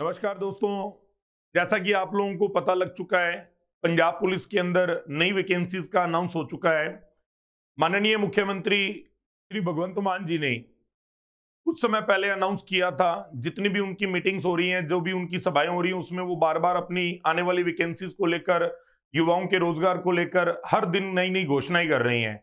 नमस्कार दोस्तों जैसा कि आप लोगों को पता लग चुका है पंजाब पुलिस के अंदर नई वैकेंसीज का अनाउंस हो चुका है माननीय मुख्यमंत्री श्री भगवंत मान जी ने कुछ समय पहले अनाउंस किया था जितनी भी उनकी मीटिंग्स हो रही हैं जो भी उनकी सभाएं हो रही हैं उसमें वो बार बार अपनी आने वाली वैकेंसीज को लेकर युवाओं के रोजगार को लेकर हर दिन नई नई घोषणाएं कर रही हैं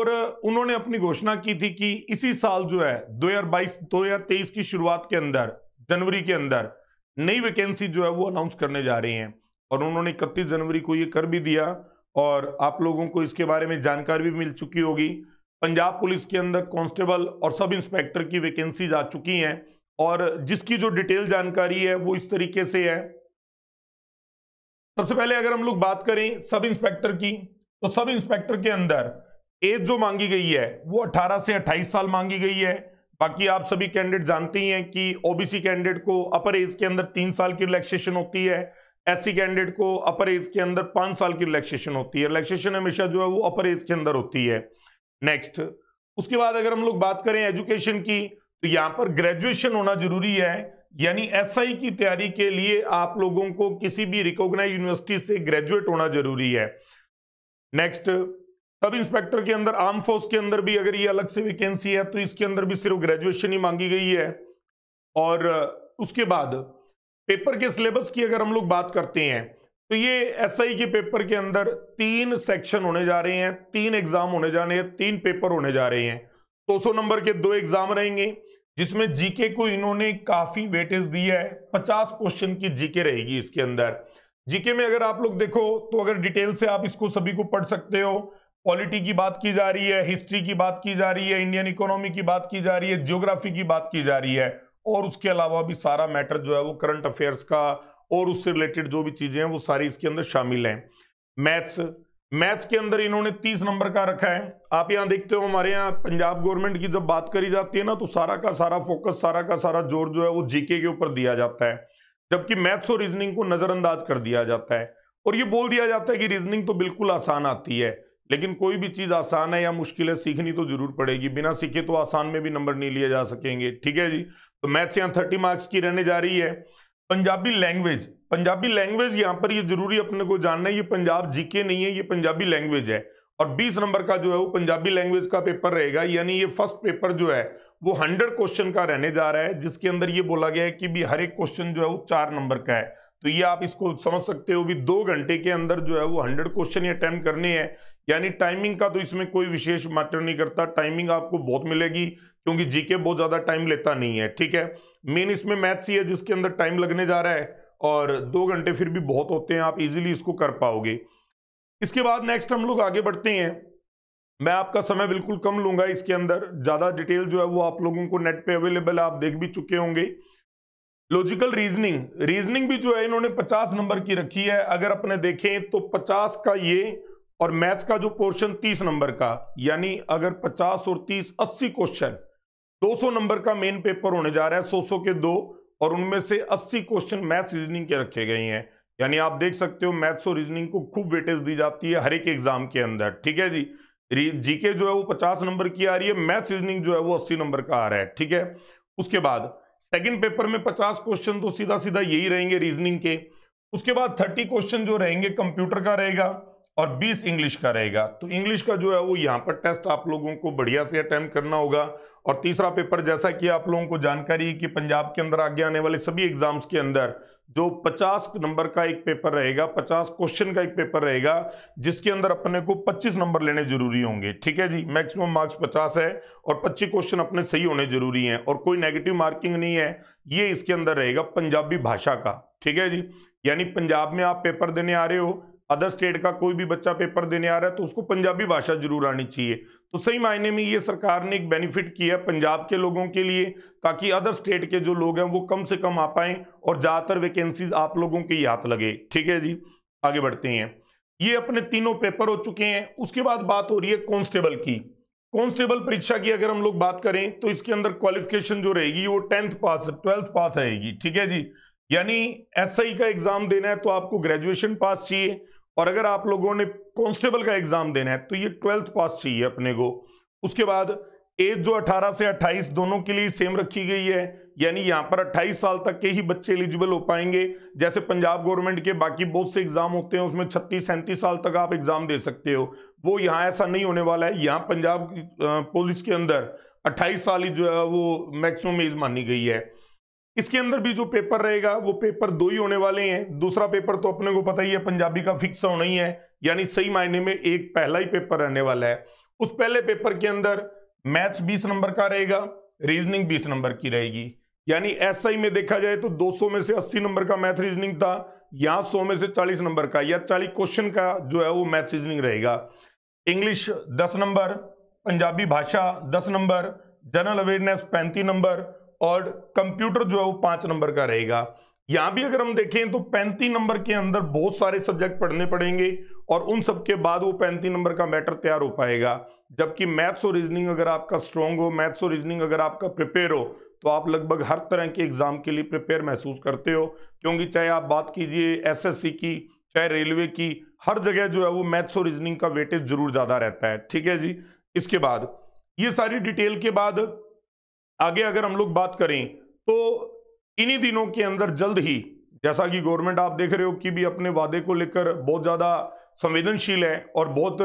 और उन्होंने अपनी घोषणा की थी कि इसी साल जो है 2022 2023 की शुरुआत के अंदर जनवरी के अंदर नई वैकेंसी जो है वो अनाउंस करने जा रही हैं और उन्होंने इकतीस जनवरी को ये कर भी दिया और आप लोगों को इसके बारे में जानकारी भी मिल चुकी होगी पंजाब पुलिस के अंदर कांस्टेबल और सब इंस्पेक्टर की वैकेंसीज आ चुकी हैं और जिसकी जो डिटेल जानकारी है वो इस तरीके से है सबसे पहले अगर हम लोग बात करें सब इंस्पेक्टर की तो सब इंस्पेक्टर के अंदर एज जो मांगी गई है वो 18 से 28 साल मांगी गई है बाकी आप सभी कैंडिडेट जानते ही हैं कि ओबीसी कैंडिडेट को अपर एज के अंदर तीन साल की रिलैक्सेशन होती है एससी कैंडिडेट को अपर एज के अंदर पांच साल की रिलैक्सेशन होती है रिलैक्सेशन हमेशा जो है वो अपर एज के अंदर होती है नेक्स्ट उसके बाद अगर हम लोग बात करें एजुकेशन की तो यहाँ पर ग्रेजुएशन होना जरूरी है यानी एसआई की तैयारी के लिए आप लोगों को किसी भी रिकॉग्नाइज यूनिवर्सिटी से ग्रेजुएट होना जरूरी है नेक्स्ट सब इंस्पेक्टर के अंदर आर्म फोर्स के अंदर भी अगर ये अलग से वैकेंसी है तो इसके अंदर भी सिर्फ ग्रेजुएशन ही मांगी गई है और उसके बाद पेपर के सिलेबस की अगर हम लोग बात करते हैं तो ये एसआई के पेपर के अंदर तीन सेक्शन होने जा रहे हैं तीन एग्जाम होने जा रहे हैं तीन पेपर होने जा रहे हैं दो सौ नंबर के दो एग्जाम रहेंगे जिसमें जीके को इन्होंने काफी वेटेज दी है पचास क्वेश्चन की जीके रहेगी इसके अंदर जीके में अगर आप लोग देखो तो अगर डिटेल से आप इसको सभी को पढ़ सकते हो पॉलिटी की बात की जा रही है हिस्ट्री की बात की जा रही है इंडियन इकोनॉमी की बात की जा रही है ज्योग्राफी की बात की जा रही है और उसके अलावा भी सारा मैटर जो है वो करंट अफेयर्स का और उससे रिलेटेड जो भी चीज़ें हैं वो सारी इसके अंदर शामिल हैं मैथ्स मैथ्स के अंदर इन्होंने तीस नंबर का रखा है आप यहाँ देखते हो हमारे यहाँ पंजाब गवर्नमेंट की जब बात करी जाती है ना तो सारा का सारा फोकस सारा का सारा जोर जो है वो जीके के ऊपर दिया जाता है जबकि मैथ्स और रीजनिंग को नज़रअंदाज कर दिया जाता है और ये बोल दिया जाता है कि रीजनिंग तो बिल्कुल आसान आती है लेकिन कोई भी चीज़ आसान है या मुश्किल है सीखनी तो जरूर पड़ेगी बिना सीखे तो आसान में भी नंबर नहीं लिए जा सकेंगे ठीक है जी तो मैथ्स यहाँ थर्टी मार्क्स की रहने जा रही है पंजाबी लैंग्वेज पंजाबी लैंग्वेज यहाँ पर ये जरूरी अपने को जानना है ये पंजाब जीके नहीं है ये पंजाबी लैंग्वेज है और 20 नंबर का जो है वो पंजाबी लैंग्वेज का पेपर रहेगा यानी ये फर्स्ट पेपर जो है वो 100 क्वेश्चन का रहने जा रहा है जिसके अंदर ये बोला गया है कि भी हर एक क्वेश्चन जो है वो चार नंबर का है तो ये आप इसको समझ सकते हो भी दो घंटे के अंदर जो है वो हंड्रेड क्वेश्चन अटैम्प्ट करने हैं यानी टाइमिंग का तो इसमें कोई विशेष मैटर नहीं करता टाइमिंग आपको बहुत मिलेगी क्योंकि जीके बहुत ज़्यादा टाइम लेता नहीं है ठीक है मेन इसमें मैथ्स ही है जिसके अंदर टाइम लगने जा रहा है और दो घंटे फिर भी बहुत होते हैं आप इजीली इसको कर पाओगे इसके बाद नेक्स्ट हम लोग आगे बढ़ते हैं मैं आपका समय बिल्कुल कम लूंगा इसके अंदर ज़्यादा डिटेल जो है वो आप लोगों को नेट पे अवेलेबल है आप देख भी चुके होंगे लॉजिकल रीजनिंग रीजनिंग भी जो है इन्होंने 50 नंबर की रखी है अगर अपने देखें तो 50 का ये और मैथ्स का जो पोर्शन 30 नंबर का यानी अगर 50 और 30 80 क्वेश्चन 200 नंबर का मेन पेपर होने जा रहा है सौ सौ के दो और उनमें से 80 क्वेश्चन मैथ्स रीजनिंग के रखे गए हैं यानी आप देख सकते हो मैथ्स और रीजनिंग को खूब वेटेज दी जाती है हर एक एग्जाम के अंदर ठीक है जी जीके जो है वो 50 नंबर की आ रही है मैथ्स रीजनिंग जो है वो 80 नंबर का आ रहा है ठीक है उसके बाद सेकंड पेपर में 50 क्वेश्चन तो सीधा सीधा यही रहेंगे रीजनिंग के उसके बाद 30 क्वेश्चन जो रहेंगे कंप्यूटर का रहेगा और 20 इंग्लिश का रहेगा तो इंग्लिश का जो है वो यहाँ पर टेस्ट आप लोगों को बढ़िया से अटैम्प्ट करना होगा और तीसरा पेपर जैसा कि आप लोगों को जानकारी है कि पंजाब के अंदर आगे आने वाले सभी एग्जाम्स के अंदर जो 50 नंबर का एक पेपर रहेगा 50 क्वेश्चन का एक पेपर रहेगा जिसके अंदर अपने को 25 नंबर लेने जरूरी होंगे ठीक है जी मैक्सिमम मार्क्स 50 है और 25 क्वेश्चन अपने सही होने जरूरी हैं और कोई नेगेटिव मार्किंग नहीं है ये इसके अंदर रहेगा पंजाबी भाषा का ठीक है जी यानी पंजाब में आप पेपर देने आ रहे हो अदर स्टेट का कोई भी बच्चा पेपर देने आ रहा है तो उसको पंजाबी भाषा जरूर आनी चाहिए तो सही मायने में ये सरकार ने एक बेनिफिट किया पंजाब के लोगों के लिए ताकि अदर स्टेट के जो लोग हैं वो कम से कम आ पाएं और ज़्यादातर वैकेंसीज आप लोगों के हाथ लगे ठीक है जी आगे बढ़ते हैं ये अपने तीनों पेपर हो चुके हैं उसके बाद बात हो रही है कॉन्स्टेबल की कॉन्स्टेबल परीक्षा की अगर हम लोग बात करें तो इसके अंदर क्वालिफिकेशन जो रहेगी वो टेंथ पास ट्वेल्थ पास रहेगी ठीक है जी यानी एसआई का एग्जाम देना है तो आपको ग्रेजुएशन पास चाहिए और अगर आप लोगों ने कांस्टेबल का एग्जाम देना है तो ये ट्वेल्थ पास चाहिए अपने को उसके बाद एज जो 18 से 28 दोनों के लिए सेम रखी गई है यानी यहाँ पर 28 साल तक के ही बच्चे एलिजिबल हो पाएंगे जैसे पंजाब गवर्नमेंट के बाकी बहुत से एग्जाम होते हैं उसमें छत्तीस सैंतीस साल तक आप एग्जाम दे सकते हो वो यहाँ ऐसा नहीं होने वाला है यहाँ पंजाब पुलिस के अंदर 28 साल ही जो है वो मैक्सिमम एज मानी गई है इसके अंदर भी जो पेपर रहेगा वो पेपर दो ही होने वाले हैं दूसरा पेपर तो अपने को पता ही है पंजाबी का फिक्स होना ही है यानी सही मायने में एक पहला ही पेपर रहने वाला है उस पहले पेपर के अंदर मैथ्स बीस नंबर का रहेगा रीजनिंग बीस नंबर की रहेगी यानी एस में देखा जाए तो 200 में से 80 नंबर का मैथ रीजनिंग था या 100 में से 40 नंबर का या 40 क्वेश्चन का जो है वो मैथ रीजनिंग रहेगा इंग्लिश 10 नंबर पंजाबी भाषा 10 नंबर जनरल अवेयरनेस पैंतीस नंबर और कंप्यूटर जो है वो पांच नंबर का रहेगा यहां भी अगर हम देखें तो पैंतीस नंबर के अंदर बहुत सारे सब्जेक्ट पढ़ने पड़ेंगे और उन सब के बाद वो पैंतीस नंबर का मैटर तैयार हो पाएगा जबकि मैथ्स और रीजनिंग अगर आपका स्ट्रांग हो मैथ्स और रीजनिंग अगर आपका प्रिपेयर हो तो आप लगभग हर तरह के एग्ज़ाम के लिए प्रिपेयर महसूस करते हो क्योंकि चाहे आप बात कीजिए एसएससी की चाहे रेलवे की हर जगह जो है वो मैथ्स और रीजनिंग का वेटेज जरूर ज़्यादा रहता है ठीक है जी इसके बाद ये सारी डिटेल के बाद आगे अगर हम लोग बात करें तो इन्हीं दिनों के अंदर जल्द ही जैसा कि गवर्नमेंट आप देख रहे हो कि भी अपने वादे को लेकर बहुत ज़्यादा संवेदनशील है और बहुत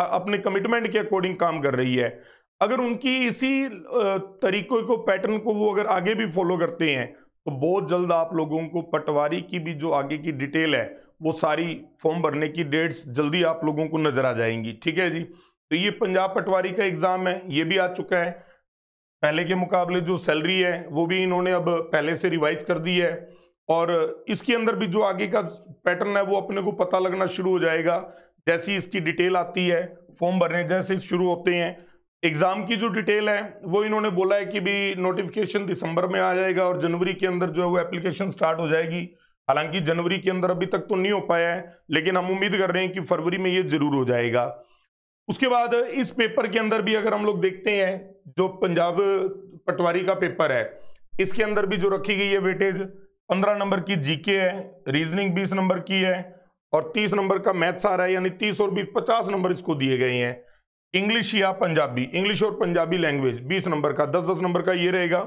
अपने कमिटमेंट के अकॉर्डिंग काम कर रही है अगर उनकी इसी तरीकों को पैटर्न को वो अगर आगे भी फॉलो करते हैं तो बहुत जल्द आप लोगों को पटवारी की भी जो आगे की डिटेल है वो सारी फॉर्म भरने की डेट्स जल्दी आप लोगों को नजर आ जाएंगी ठीक है जी तो ये पंजाब पटवारी का एग्ज़ाम है ये भी आ चुका है पहले के मुकाबले जो सैलरी है वो भी इन्होंने अब पहले से रिवाइज कर दी है और इसके अंदर भी जो आगे का पैटर्न है वो अपने को पता लगना शुरू हो जाएगा जैसी इसकी डिटेल आती है फॉर्म भरने जैसे शुरू होते हैं एग्ज़ाम की जो डिटेल है वो इन्होंने बोला है कि भी नोटिफिकेशन दिसंबर में आ जाएगा और जनवरी के अंदर जो है वो एप्लीकेशन स्टार्ट हो जाएगी हालांकि जनवरी के अंदर अभी तक तो नहीं हो पाया है लेकिन हम उम्मीद कर रहे हैं कि फरवरी में ये जरूर हो जाएगा उसके बाद इस पेपर के अंदर भी अगर हम लोग देखते हैं जो पंजाब पटवारी का पेपर है इसके अंदर भी जो रखी गई है वेटेज पंद्रह नंबर की जीके है रीजनिंग बीस नंबर की है और तीस नंबर का मैथ्स आ रहा है यानी तीस और बीस पचास नंबर इसको दिए गए हैं इंग्लिश या पंजाबी इंग्लिश और पंजाबी लैंग्वेज बीस नंबर का दस दस नंबर का ये रहेगा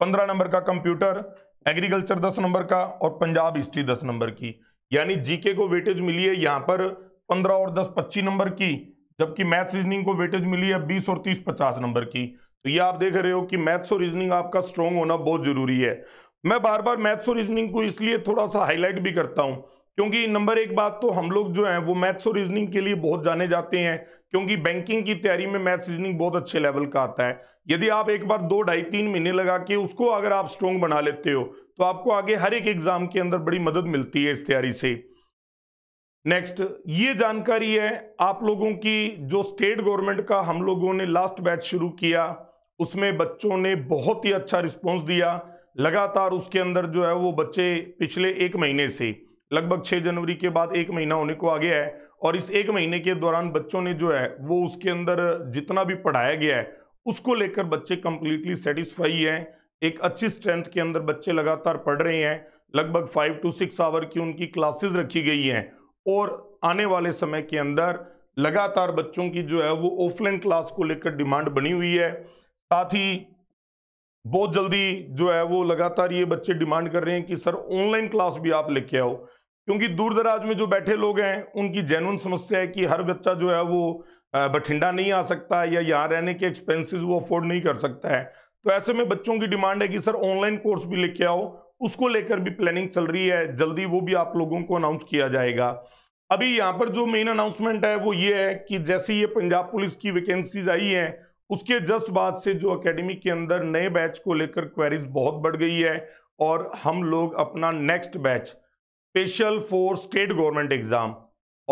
पंद्रह नंबर का कंप्यूटर एग्रीकल्चर दस नंबर का और पंजाब हिस्ट्री दस नंबर की यानी जीके को वेटेज मिली है यहाँ पर पंद्रह और दस पच्चीस नंबर की जबकि मैथ्स रीजनिंग को वेटेज मिली है बीस और तीस पचास नंबर की तो ये आप देख रहे हो कि मैथ्स और रीजनिंग आपका स्ट्रॉन्ग होना बहुत जरूरी है मैं बार बार मैथ्स और रीजनिंग को इसलिए थोड़ा सा हाईलाइट भी करता हूँ क्योंकि नंबर एक बात तो हम लोग जो हैं वो मैथ्स और रीजनिंग के लिए बहुत जाने जाते हैं क्योंकि बैंकिंग की तैयारी में मैथ्स रीजनिंग बहुत अच्छे लेवल का आता है यदि आप एक बार दो ढाई तीन महीने लगा के उसको अगर आप स्ट्रॉन्ग बना लेते हो तो आपको आगे हर एक एग्जाम के अंदर बड़ी मदद मिलती है इस तैयारी से नेक्स्ट ये जानकारी है आप लोगों की जो स्टेट गवर्नमेंट का हम लोगों ने लास्ट बैच शुरू किया उसमें बच्चों ने बहुत ही अच्छा रिस्पॉन्स दिया लगातार उसके अंदर जो है वो बच्चे पिछले एक महीने से लगभग छः जनवरी के बाद एक महीना होने को आ गया है और इस एक महीने के दौरान बच्चों ने जो है वो उसके अंदर जितना भी पढ़ाया गया है उसको लेकर बच्चे कम्प्लीटली सेटिस्फाई हैं एक अच्छी स्ट्रेंथ के अंदर बच्चे लगातार पढ़ रहे हैं लगभग फाइव टू सिक्स आवर की उनकी क्लासेज रखी गई हैं और आने वाले समय के अंदर लगातार बच्चों की जो है वो ऑफलाइन क्लास को लेकर डिमांड बनी हुई है साथ ही बहुत जल्दी जो है वो लगातार ये बच्चे डिमांड कर रहे हैं कि सर ऑनलाइन क्लास भी आप लेके आओ क्योंकि दूर दराज में जो बैठे लोग हैं उनकी जेनुअन समस्या है कि हर बच्चा जो है वो बठिंडा नहीं आ सकता या यहाँ रहने के एक्सपेंसेस वो अफोर्ड नहीं कर सकता है तो ऐसे में बच्चों की डिमांड है कि सर ऑनलाइन कोर्स भी लेके आओ उसको लेकर भी प्लानिंग चल रही है जल्दी वो भी आप लोगों को अनाउंस किया जाएगा अभी यहाँ पर जो मेन अनाउंसमेंट है वो ये है कि जैसे ये पंजाब पुलिस की वैकेंसीज आई हैं उसके जस्ट बाद से जो अकेडमी के अंदर नए बैच को लेकर क्वेरीज बहुत बढ़ गई है और हम लोग अपना next batch special for state government exam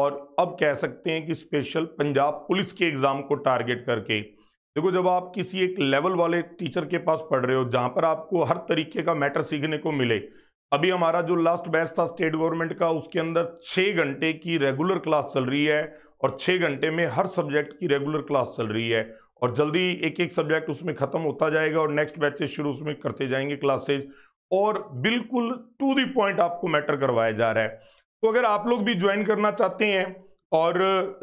और अब कह सकते हैं कि स्पेशल पंजाब पुलिस के एग्ज़ाम को टारगेट करके देखो जब आप किसी एक लेवल वाले टीचर के पास पढ़ रहे हो जहाँ पर आपको हर तरीके का मैटर सीखने को मिले अभी हमारा जो लास्ट बैच था स्टेट गवर्नमेंट का उसके अंदर छः घंटे की रेगुलर क्लास चल रही है और छः घंटे में हर सब्जेक्ट की रेगुलर क्लास चल रही है और जल्दी एक एक सब्जेक्ट उसमें ख़त्म होता जाएगा और नेक्स्ट बैचेज शुरू उसमें करते जाएंगे क्लासेज और बिल्कुल टू दी पॉइंट आपको मैटर करवाया जा रहा है तो अगर आप लोग भी ज्वाइन करना चाहते हैं और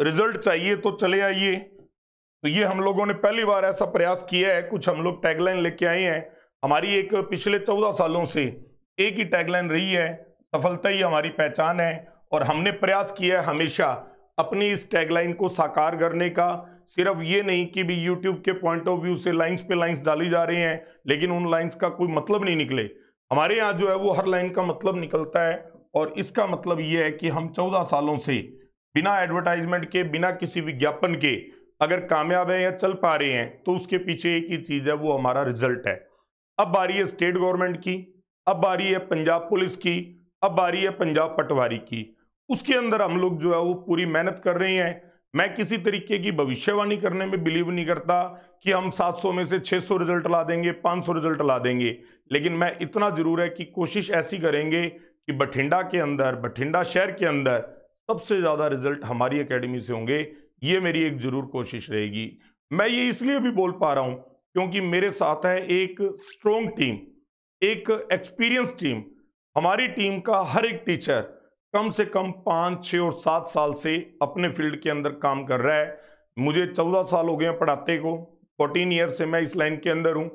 रिजल्ट चाहिए तो चले आइए तो ये हम लोगों ने पहली बार ऐसा प्रयास किया है कुछ हम लोग टैगलाइन लेके आए हैं हमारी एक पिछले चौदह सालों से एक ही टैगलाइन रही है सफलता ही हमारी पहचान है और हमने प्रयास किया है हमेशा अपनी इस टैगलाइन को साकार करने का सिर्फ ये नहीं कि भी यूट्यूब के पॉइंट ऑफ व्यू से लाइंस पे लाइंस डाली जा रही हैं लेकिन उन लाइंस का कोई मतलब नहीं निकले हमारे यहाँ जो है वो हर लाइन का मतलब निकलता है और इसका मतलब ये है कि हम चौदह सालों से बिना एडवर्टाइजमेंट के बिना किसी विज्ञापन के अगर कामयाब है या चल पा रहे हैं तो उसके पीछे एक ही चीज़ है वो हमारा रिजल्ट है अब बारी है स्टेट गवर्नमेंट की अब बारी है पंजाब पुलिस की अब बारी है पंजाब पटवारी की उसके अंदर हम लोग जो है वो पूरी मेहनत कर रहे हैं मैं किसी तरीके की भविष्यवाणी करने में बिलीव नहीं करता कि हम 700 में से 600 रिजल्ट ला देंगे 500 रिजल्ट ला देंगे लेकिन मैं इतना ज़रूर है कि कोशिश ऐसी करेंगे कि बठिंडा के अंदर बठिंडा शहर के अंदर सबसे ज़्यादा रिजल्ट हमारी अकेडमी से होंगे ये मेरी एक ज़रूर कोशिश रहेगी मैं ये इसलिए भी बोल पा रहा हूँ क्योंकि मेरे साथ है एक स्ट्रोंग टीम एक एक्सपीरियंस टीम हमारी टीम का हर एक टीचर कम से कम पाँच छः और सात साल से अपने फील्ड के अंदर काम कर रहा है मुझे चौदह साल हो गए हैं पढ़ाते को फोर्टीन ईयर से मैं इस लाइन के अंदर हूँ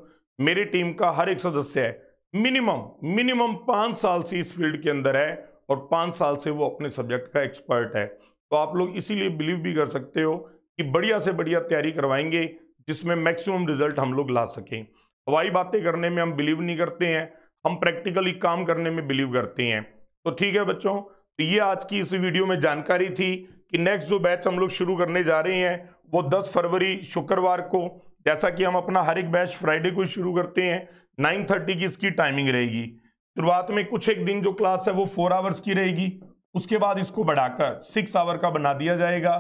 मेरी टीम का हर एक सदस्य है मिनिमम मिनिमम पाँच साल से इस फील्ड के अंदर है और पाँच साल से वो अपने सब्जेक्ट का एक्सपर्ट है तो आप लोग इसीलिए बिलीव भी कर सकते हो कि बढ़िया से बढ़िया तैयारी करवाएंगे जिसमें मैक्सिमम रिजल्ट हम लोग ला सकें हवाई बातें करने में हम बिलीव नहीं करते हैं हम प्रैक्टिकली काम करने में बिलीव करते हैं तो ठीक है बच्चों तो ये आज की इस वीडियो में जानकारी थी कि नेक्स्ट जो बैच हम लोग शुरू करने जा रहे हैं वो 10 फरवरी शुक्रवार को जैसा कि हम अपना हर एक बैच फ्राइडे को शुरू करते हैं 9:30 की इसकी टाइमिंग रहेगी शुरुआत में कुछ एक दिन जो क्लास है वो फोर आवर्स की रहेगी उसके बाद इसको बढ़ाकर सिक्स आवर का बना दिया जाएगा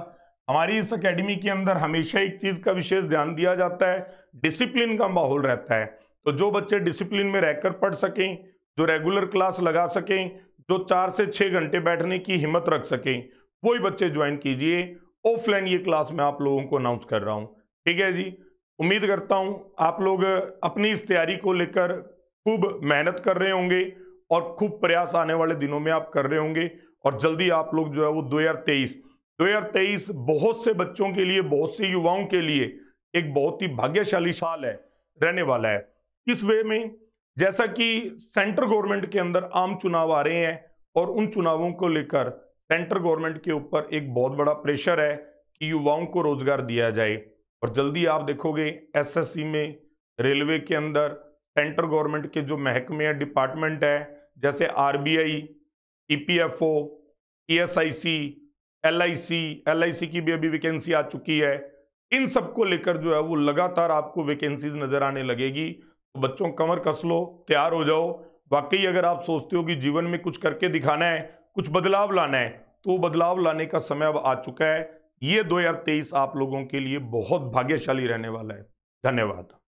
हमारी इस एकेडमी के अंदर हमेशा एक चीज़ का विशेष ध्यान दिया जाता है डिसिप्लिन का माहौल रहता है तो जो बच्चे डिसिप्लिन में रहकर पढ़ सकें जो रेगुलर क्लास लगा सकें जो चार से छः घंटे बैठने की हिम्मत रख सकें वही बच्चे ज्वाइन कीजिए ऑफलाइन ये क्लास मैं आप लोगों को अनाउंस कर रहा हूँ ठीक है जी उम्मीद करता हूँ आप लोग अपनी इस तैयारी को लेकर खूब मेहनत कर रहे होंगे और खूब प्रयास आने वाले दिनों में आप कर रहे होंगे और जल्दी आप लोग जो है वो 2023 2023 बहुत से बच्चों के लिए बहुत से युवाओं के लिए एक बहुत ही भाग्यशाली साल है रहने वाला है किस वे में जैसा कि सेंट्रल गवर्नमेंट के अंदर आम चुनाव आ रहे हैं और उन चुनावों को लेकर सेंट्रल गवर्नमेंट के ऊपर एक बहुत बड़ा प्रेशर है कि युवाओं को रोजगार दिया जाए और जल्दी आप देखोगे एसएससी में रेलवे के अंदर सेंट्रल गवर्नमेंट के जो महकमे हैं डिपार्टमेंट है जैसे RBI E P F O E S I C L I C L I C की भी अभी वैकेंसी आ चुकी है इन सबको लेकर जो है वो लगातार आपको वैकेंसीज नज़र आने लगेगी तो बच्चों कमर कस लो तैयार हो जाओ वाकई अगर आप सोचते हो कि जीवन में कुछ करके दिखाना है कुछ बदलाव लाना है तो बदलाव लाने का समय अब आ चुका है ये 2023 आप लोगों के लिए बहुत भाग्यशाली रहने वाला है धन्यवाद